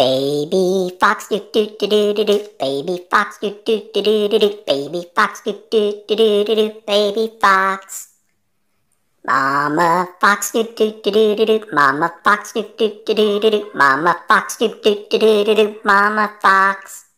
Baby fox do do do do do do baby fox do do do do do do baby fox do do do do do do baby fox Mama fox do do do do do do mama fox do do do do do do mama fox do do do do do do mama fox